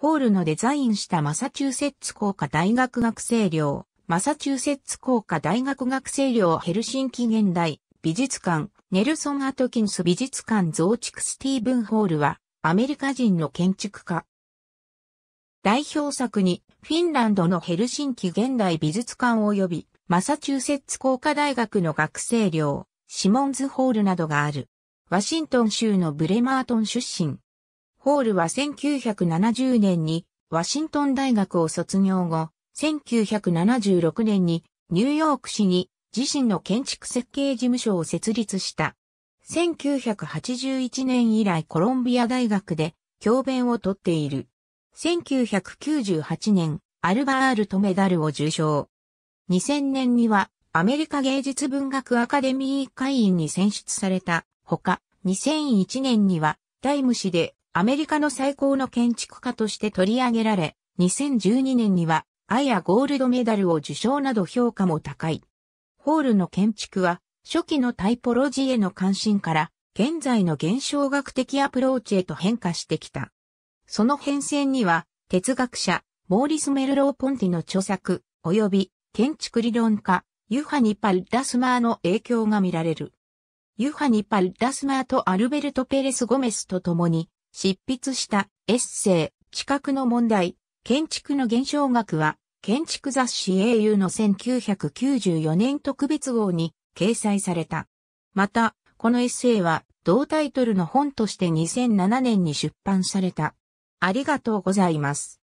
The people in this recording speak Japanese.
ホールのデザインしたマサチューセッツ工科大学学生寮、マサチューセッツ工科大学学生寮ヘルシンキ現代美術館、ネルソン・アトキンス美術館増築スティーブン・ホールは、アメリカ人の建築家。代表作に、フィンランドのヘルシンキ現代美術館及び、マサチューセッツ工科大学の学生寮、シモンズ・ホールなどがある。ワシントン州のブレマートン出身。ホールは1970年にワシントン大学を卒業後、1976年にニューヨーク市に自身の建築設計事務所を設立した。1981年以来コロンビア大学で教鞭をとっている。1998年、アルバールとメダルを受賞。2000年にはアメリカ芸術文学アカデミー会員に選出されたほか、2001年にはタイムでアメリカの最高の建築家として取り上げられ、2012年には、アイアゴールドメダルを受賞など評価も高い。ホールの建築は、初期のタイポロジーへの関心から、現在の現象学的アプローチへと変化してきた。その変遷には、哲学者、モーリス・メルロー・ポンティの著作、及び建築理論家、ユハニ・パルダスマーの影響が見られる。ユハニ・パルダスマーとアルベルト・ペレス・ゴメスと共に、執筆したエッセイ、地殻の問題、建築の現象学は、建築雑誌英雄の1994年特別号に掲載された。また、このエッセイは、同タイトルの本として2007年に出版された。ありがとうございます。